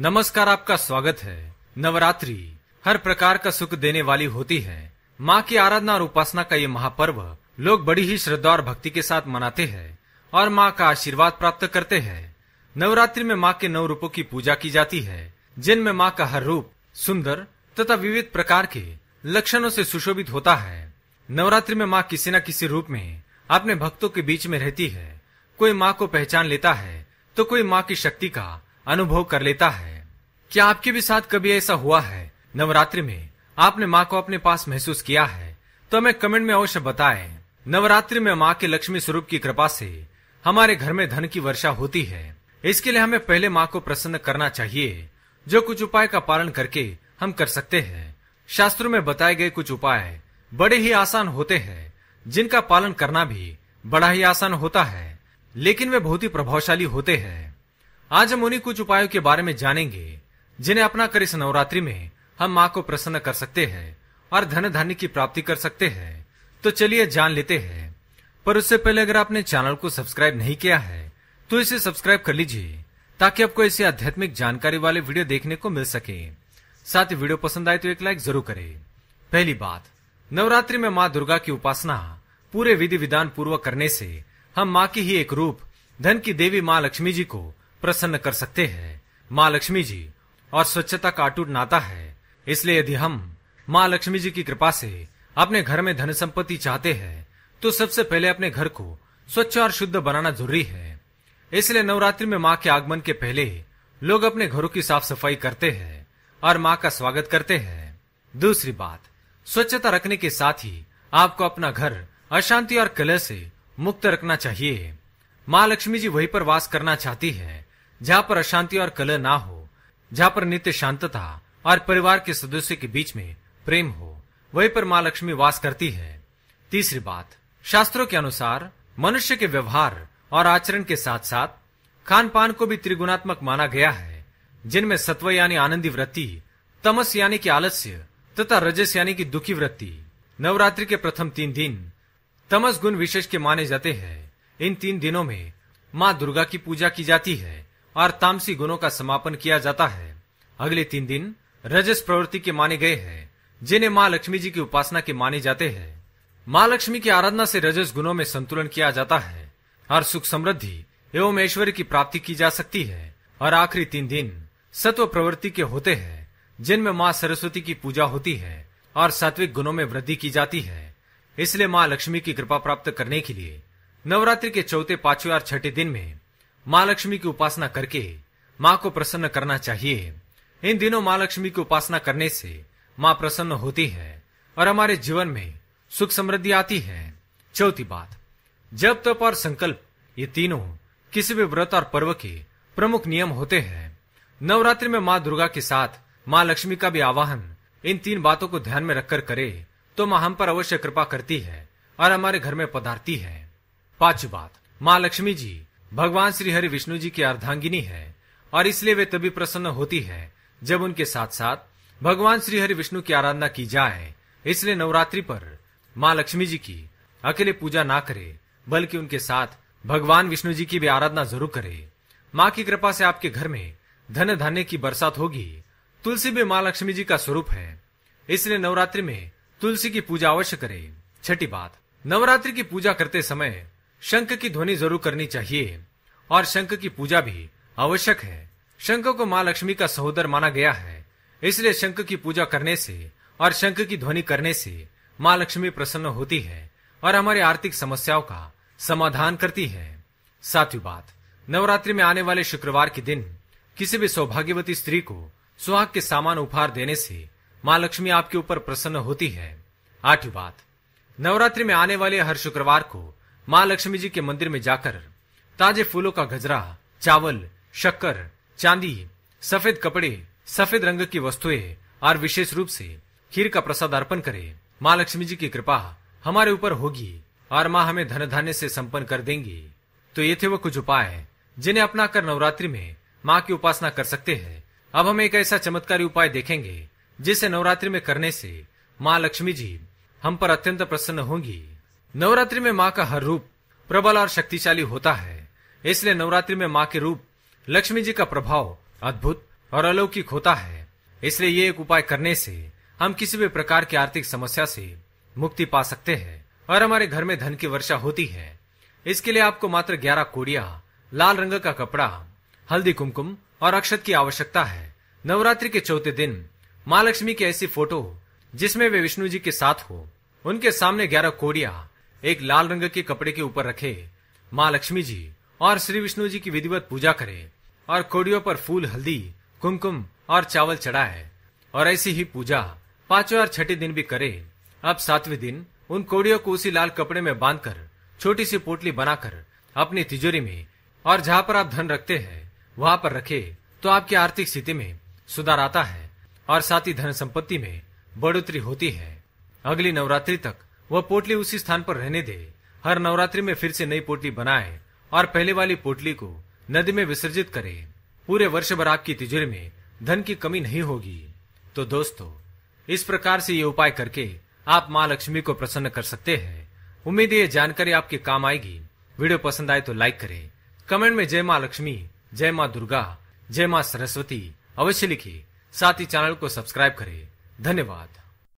नमस्कार आपका स्वागत है नवरात्रि हर प्रकार का सुख देने वाली होती है माँ की आराधना और उपासना का ये महापर्व लोग बड़ी ही श्रद्धा और भक्ति के साथ मनाते हैं और माँ का आशीर्वाद प्राप्त करते हैं नवरात्रि में माँ के नौ रूपों की पूजा की जाती है जिनमें माँ का हर रूप सुंदर तथा विविध प्रकार के लक्षणों से सुशोभित होता है नवरात्रि में माँ किसी न किसी रूप में अपने भक्तों के बीच में रहती है कोई माँ को पहचान लेता है तो कोई माँ की शक्ति का अनुभव कर लेता है क्या आपके भी साथ कभी ऐसा हुआ है नवरात्रि में आपने माँ को अपने पास महसूस किया है तो हमें कमेंट में अवश्य बताएं। नवरात्रि में माँ के लक्ष्मी स्वरूप की कृपा से हमारे घर में धन की वर्षा होती है इसके लिए हमें पहले माँ को प्रसन्न करना चाहिए जो कुछ उपाय का पालन करके हम कर सकते हैं शास्त्रों में बताए गए कुछ उपाय बड़े ही आसान होते हैं जिनका पालन करना भी बड़ा ही आसान होता है लेकिन वे बहुत ही प्रभावशाली होते हैं आज हम उन्हीं कुछ उपायों के बारे में जानेंगे जिन्हें अपना कर इस नवरात्रि में हम माँ को प्रसन्न कर सकते हैं और धन धान्य की प्राप्ति कर सकते हैं तो चलिए जान लेते हैं पर उससे पहले अगर आपने चैनल को सब्सक्राइब नहीं किया है तो इसे सब्सक्राइब कर लीजिए ताकि आपको ऐसी आध्यात्मिक जानकारी वाले वीडियो देखने को मिल सके साथ ही वीडियो पसंद आए तो एक लाइक जरूर करें पहली बात नवरात्रि में माँ दुर्गा की उपासना पूरे विधि विधान पूर्वक करने से हम माँ की ही एक रूप धन की देवी माँ लक्ष्मी जी को प्रसन्न कर सकते हैं माँ लक्ष्मी जी और स्वच्छता का अटूट नाता है इसलिए यदि हम माँ लक्ष्मी जी की कृपा से अपने घर में धन संपत्ति चाहते हैं तो सबसे पहले अपने घर को स्वच्छ और शुद्ध बनाना जरूरी है इसलिए नवरात्रि में माँ के आगमन के पहले लोग अपने घरों की साफ सफाई करते हैं और माँ का स्वागत करते हैं दूसरी बात स्वच्छता रखने के साथ ही आपको अपना घर अशांति और कलह से मुक्त रखना चाहिए माँ लक्ष्मी जी वहीं पर वास करना चाहती है जहां पर अशांति और कलह ना हो जहां पर नित्य शांतता और परिवार के सदस्यों के बीच में प्रेम हो वही पर माँ लक्ष्मी वास करती है तीसरी बात शास्त्रों के अनुसार मनुष्य के व्यवहार और आचरण के साथ साथ खान पान को भी त्रिगुणात्मक माना गया है जिनमें सत्व यानी आनंदी वृत्ति तमस यानी की आलस्य तथा रजस यानी की दुखी वृत्ति नवरात्रि के प्रथम तीन दिन तमस गुण विशेष के माने जाते हैं इन तीन दिनों में माँ दुर्गा की पूजा की जाती है और तामसी गुणों का समापन किया जाता है अगले तीन दिन रजस प्रवृत्ति के माने गए हैं जिन्हें माँ लक्ष्मी जी की उपासना के माने जाते हैं माँ लक्ष्मी की आराधना से रजस गुणों में संतुलन किया जाता है और सुख समृद्धि एवं ऐश्वर्य की प्राप्ति की जा सकती है और आखिरी तीन दिन सत्व प्रवृत्ति के होते हैं जिनमें माँ सरस्वती की पूजा होती है और सात्विक गुणों में वृद्धि की जाती है इसलिए माँ लक्ष्मी की कृपा प्राप्त करने के लिए नवरात्रि के चौथे पांचवे और छठे दिन में माँ लक्ष्मी की उपासना करके माँ को प्रसन्न करना चाहिए इन दिनों माँ लक्ष्मी की उपासना करने से माँ प्रसन्न होती है और हमारे जीवन में सुख समृद्धि आती है चौथी बात जब तप और संकल्प ये तीनों किसी भी व्रत और पर्व के प्रमुख नियम होते हैं नवरात्रि में माँ दुर्गा के साथ माँ लक्ष्मी का भी आवाहन इन तीन बातों को ध्यान में रखकर करे तो माँ हम पर अवश्य कृपा करती है और हमारे घर में पधारती है पांचवी बात माँ लक्ष्मी जी भगवान श्री हरि विष्णु जी की अर्धांगिनी है और इसलिए वे तभी प्रसन्न होती है जब उनके साथ साथ भगवान श्री हरि विष्णु की आराधना की जाए इसलिए नवरात्रि पर माँ लक्ष्मी जी की अकेले पूजा ना करे बल्कि उनके साथ भगवान विष्णु जी की भी आराधना जरूर करे माँ की कृपा से आपके घर में धन धान्य की बरसात होगी तुलसी भी माँ लक्ष्मी जी का स्वरूप है इसलिए नवरात्रि में तुलसी की पूजा अवश्य करें छठी बात नवरात्रि की पूजा करते समय शंख की ध्वनि जरूर करनी चाहिए और शंख की पूजा भी आवश्यक है शंख को माँ लक्ष्मी का सहोदर माना गया है इसलिए शंख की पूजा करने से और शंख की ध्वनि करने से माँ लक्ष्मी प्रसन्न होती है और हमारी आर्थिक समस्याओं का समाधान करती है सातवीं बात नवरात्रि में आने वाले शुक्रवार के दिन किसी भी सौभाग्यवती स्त्री को सुहाग के सामान उपहार देने से माँ लक्ष्मी आपके ऊपर प्रसन्न होती है आठवीं बात नवरात्रि में आने वाले हर शुक्रवार को माँ लक्ष्मी जी के मंदिर में जाकर ताजे फूलों का गजरा चावल शक्कर चांदी सफेद कपड़े सफेद रंग की वस्तुएं और विशेष रूप से खीर का प्रसाद अर्पण करें माँ लक्ष्मी जी की कृपा हमारे ऊपर होगी और माँ हमें धन धान्य से संपन्न कर देंगी तो ये थे वो कुछ उपाय जिन्हें अपना कर नवरात्रि में माँ की उपासना कर सकते हैं अब हम एक ऐसा चमत्कारी उपाय देखेंगे जिसे नवरात्रि में करने से माँ लक्ष्मी जी हम पर अत्यंत प्रसन्न होंगी नवरात्रि में माँ का हर रूप प्रबल और शक्तिशाली होता है इसलिए नवरात्रि में माँ के रूप लक्ष्मी जी का प्रभाव अद्भुत और अलौकिक होता है इसलिए ये एक उपाय करने से हम किसी भी प्रकार की आर्थिक समस्या से मुक्ति पा सकते हैं और हमारे घर में धन की वर्षा होती है इसके लिए आपको मात्र ग्यारह कोड़िया लाल रंग का कपड़ा हल्दी कुमकुम और अक्षत की आवश्यकता है नवरात्रि के चौथे दिन माँ लक्ष्मी की ऐसी फोटो जिसमें वे विष्णु जी के साथ हो उनके सामने ग्यारह कोड़िया एक लाल रंग के कपड़े के ऊपर रखे माँ लक्ष्मी जी और श्री विष्णु जी की विधिवत पूजा करे और कोड़ियों पर फूल हल्दी कुमकुम और चावल चढ़ा है और ऐसी ही पूजा पांचवे और छठे दिन भी करे अब सातवें दिन उन कोड़ियों को उसी लाल कपड़े में बांधकर छोटी सी पोटली बनाकर अपनी तिजोरी में और जहाँ पर आप धन रखते हैं वहाँ पर रखे तो आपकी आर्थिक स्थिति में सुधार आता है और साथ ही धन संपत्ति में बढ़ोतरी होती है अगली नवरात्रि तक वह पोटली उसी स्थान पर रहने दे हर नवरात्रि में फिर से नई पोटली बनाए और पहले वाली पोटली को नदी में विसर्जित करे पूरे वर्ष भर आपकी तिजोरी में धन की कमी नहीं होगी तो दोस्तों इस प्रकार से ये उपाय करके आप माँ लक्ष्मी को प्रसन्न कर सकते हैं उम्मीद ये जानकारी आपके काम आएगी वीडियो पसंद आए तो लाइक करें कमेंट में जय माँ लक्ष्मी जय माँ दुर्गा जय माँ सरस्वती अवश्य लिखे साथ ही चैनल को सब्सक्राइब करें धन्यवाद